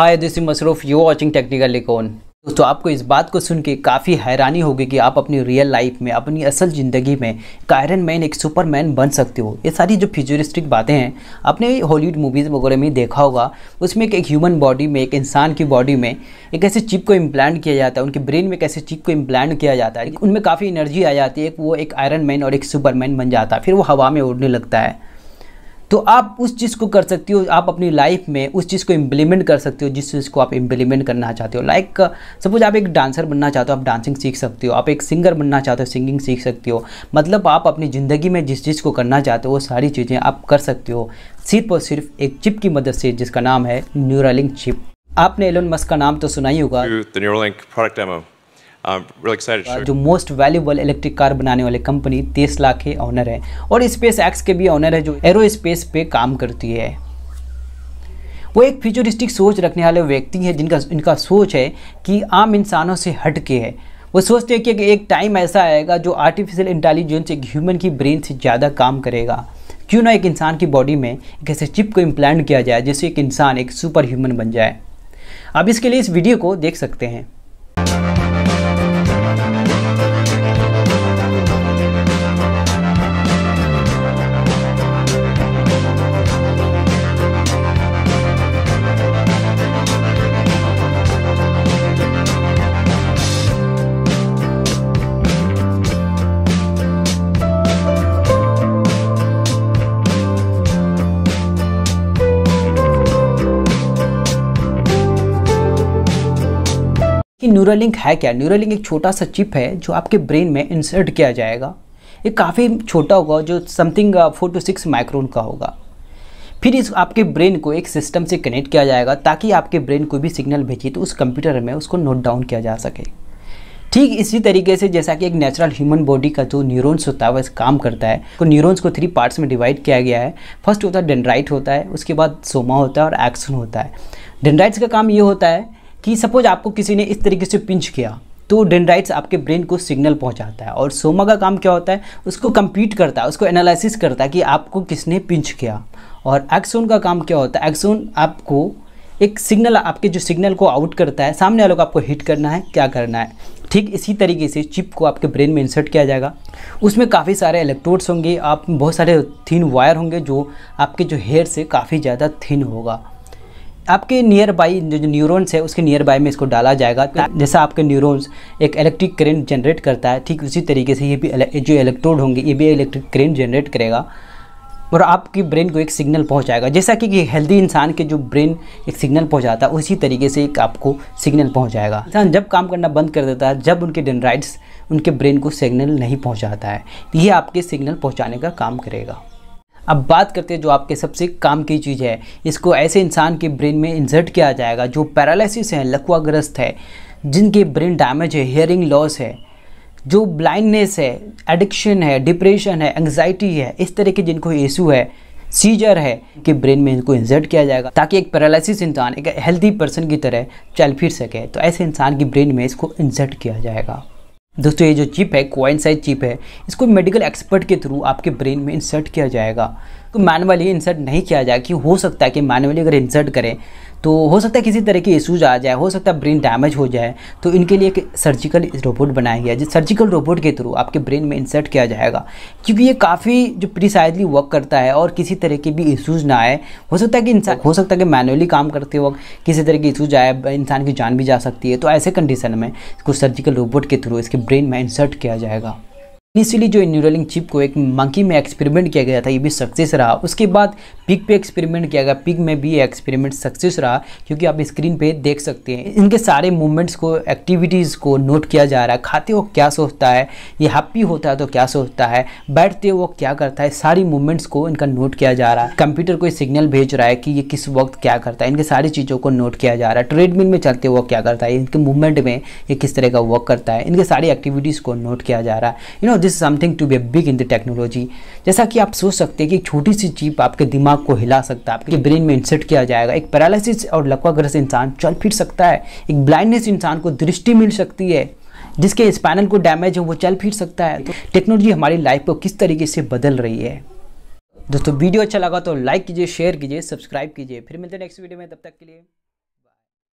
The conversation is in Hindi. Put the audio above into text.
hi this is Masroof you watching technical लिकोन दोस्तों आपको इस बात को सुन के काफ़ी हैरानी होगी कि आप अपनी रियल लाइफ में अपनी असल ज़िंदगी में एक आयरन मैन एक सुपरमैन बन सकते हो ये सारी जो फ्यूचरिस्टिक बातें हैं आपने हॉलीवुड मूवीज़ वगैरह में देखा होगा उसमें एक, ह्यूमन बॉडी में एक इंसान की बॉडी में एक ऐसे चिप को इम्प्लांट किया जाता है उनके ब्रेन में कैसे चिप को इम्प्लांट किया जाता है उनमें काफ़ी एनर्जी आ जाती है वो एक आयरन मैन और एक सुपरमैन बन जाता है फिर वो हवा में उड़ने लगता है तो आप उस चीज़ को कर सकती हो आप अपनी लाइफ में उस चीज़ को इम्प्लीमेंट कर सकते हो जिस चीज़ को आप इम्प्लीमेंट करना चाहते हो लाइक सपोज आप एक डांसर बनना चाहते हो आप डांसिंग सीख सकते हो आप एक सिंगर बनना चाहते हो सिंगिंग सीख सकते हो मतलब आप अपनी ज़िंदगी में जिस चीज़ को करना चाहते हो वो सारी चीज़ें आप कर सकते हो सिर्फ और सिर्फ एक चिप की मदद से जिसका नाम है न्यूरालिंक चिप आपने एलोन मस्क का नाम तो सुना ही होगा जो मोस्ट वैल्यूबल इलेक्ट्रिक कार बनाने वाली कंपनी तेस्ला के ऑनर है और स्पेस एक्स के भी ऑनर है जो एरो स्पेस पे काम करती है वो एक फ्यूचरिस्टिक सोच रखने वाले व्यक्ति हैं जिनका इनका सोच है कि आम इंसानों से हटके है वो सोचते हैं कि एक टाइम ऐसा आएगा जो आर्टिफिशियल इंटेलिजेंस एक ह्यूमन की ब्रेन से ज़्यादा काम करेगा क्यों ना एक इंसान की बॉडी में एक ऐसे चिप को इम्प्लांट किया जाए जिससे एक इंसान एक सुपर ह्यूमन बन जाए आप इसके लिए इस वीडियो को देख सकते हैं न्यूरोलिंक है क्या न्यूरोलिंक एक छोटा सा चिप है जो आपके ब्रेन में इंसर्ट किया जाएगा ये काफ़ी छोटा होगा जो something four two six micron का होगा फिर इस आपके ब्रेन को एक सिस्टम से कनेक्ट किया जाएगा ताकि आपके ब्रेन को भी सिग्नल भेजिए तो उस कंप्यूटर में उसको नोट डाउन किया जा सके ठीक इसी तरीके से जैसा कि एक नेचुरल ह्यूमन बॉडी का जो न्यूरॉन्स होता है वह काम करता है तो न्यूरॉन्स को थ्री पार्ट्स में डिवाइड किया गया है फर्स्ट होता है डेंड्राइट होता है उसके बाद सोमा होता है और एक्सन होता है डेंड्राइट्स का काम ये होता है कि सपोज आपको किसी ने इस तरीके से पिंच किया तो डेंड्राइट्स आपके ब्रेन को सिग्नल पहुंचाता है और सोमा का काम क्या होता है उसको कंप्यूट करता है उसको एनालिसिस करता है कि आपको किसने पिंच किया और एक्सोन का काम क्या होता है एक्सोन आपको एक सिग्नल आपके जो सिग्नल को आउट करता है सामने वालों को आपको हिट करना है क्या करना है ठीक इसी तरीके से चिप को आपके ब्रेन में इंसर्ट किया जाएगा उसमें काफ़ी सारे इलेक्ट्रोड्स होंगे आप बहुत सारे थिन वायर होंगे जो आपके जो हेयर से काफ़ी ज़्यादा थिन होगा आपके नियर बाई जो न्यूरोन्स है उसके नियर बाई में इसको डाला जाएगा जैसा आपके न्यूरोन्स एक इलेक्ट्रिक करेंट जनरेट करता है ठीक उसी तरीके से ये भी जो इलेक्ट्रोड होंगे ये भी इलेक्ट्रिक करेंट जनरेट करेगा और आपकी ब्रेन को एक सिग्नल पहुंचाएगा जैसा कि हेल्दी इंसान के जो ब्रेन एक सिग्नल पहुंचाता है उसी तरीके से एक आपको सिग्नल पहुंचाएगा इंसान जब काम करना बंद कर देता है जब उनके डेंड्राइड्स उनके ब्रेन को सिग्नल नहीं पहुंचाता है ये आपके सिग्नल पहुंचाने का काम करेगा अब बात करते हैं जो आपके सबसे काम की चीज़ है इसको ऐसे इंसान के ब्रेन में इंसर्ट किया जाएगा जो पैरालिसिस है लकवाग्रस्त है जिनके ब्रेन डैमेज है हेयरिंग लॉस है जो ब्लाइंडनेस है एडिक्शन है डिप्रेशन है एंगजाइटी है इस तरह के जिनको इशू है सीजर है कि ब्रेन में इनको इंसर्ट किया जाएगा ताकि एक पैरालिसिस इंसान एक हेल्दी पर्सन की तरह चल फिर सके तो ऐसे इंसान की ब्रेन में इसको इंसर्ट किया जाएगा दोस्तों ये जो चिप है क्वाइन साइज चिप है इसको मेडिकल एक्सपर्ट के थ्रू आपके ब्रेन में इंसर्ट किया जाएगा को मैनुअली इंसर्ट नहीं किया जाए कि हो सकता है कि मैनुअली अगर इंसर्ट करें तो हो सकता है किसी तरह के इशूज आ जाए हो सकता है ब्रेन डैमेज हो जाए तो इनके लिए एक सर्जिकल रोबोट बनाया गया जिस सर्जिकल रोबोट के थ्रू आपके ब्रेन में इंसर्ट किया जाएगा क्योंकि ये काफ़ी जो प्रिसाइजली वर्क करता है और किसी तरह के भी इशूज़ ना आए हो सकता है कि इंसान हो सकता है कि मैनुअली काम करते वक्त किसी तरह के इशूज आए इंसान की जान भी जा सकती है तो ऐसे कंडीशन में इसको सर्जिकल रोबोट के थ्रू इसके ब्रेन में इंसर्ट किया जाएगा इनिशियली जो न्यूरलिंग चिप को एक मंकी में एक्सपेरिमेंट किया गया था ये भी सक्सेस रहा उसके बाद पिग पे एक्सपेरिमेंट किया गया पिग में भी एक्सपेरिमेंट सक्सेस रहा क्योंकि आप स्क्रीन पे देख सकते हैं इनके सारे मूवमेंट्स को एक्टिविटीज़ को नोट किया जा रहा है खाते वो क्या सोचता है ये हैप्पी होता है तो क्या सोचता है बैठते वो क्या करता है सारी मूवमेंट्स को इनका नोट किया जा रहा है कंप्यूटर को सिग्नल भेज रहा है कि ये किस वक्त क्या करता है इनके सारी चीज़ों को नोट किया जा रहा है ट्रेडमिल में चलते वो क्या करता है इनके मूवमेंट में ये किस तरह का वर्क करता है इनके सारी एक्टिविटीज़ को नोट किया जा रहा है you know this something to be big in the technology जैसा कि आप सोच सकते हैं कि एक छोटी सी चीप आपके दिमाग को हिला सकता है आपके ब्रेन में इंसर्ट किया जाएगा एक पैरालिसिस और लकवाग्रस्त इंसान चल फिर सकता है एक ब्लाइंडनेस इंसान को दृष्टि मिल सकती है जिसके स्पाइनल को डैमेज हो वो चल फिर सकता है तो टेक्नोलॉजी हमारी लाइफ को किस तरीके से बदल रही है दोस्तों वीडियो अच्छा लगा तो लाइक कीजिए शेयर कीजिए सब्सक्राइब कीजिए फिर मिलते हैं नेक्स्ट वीडियो में तब तक के लिए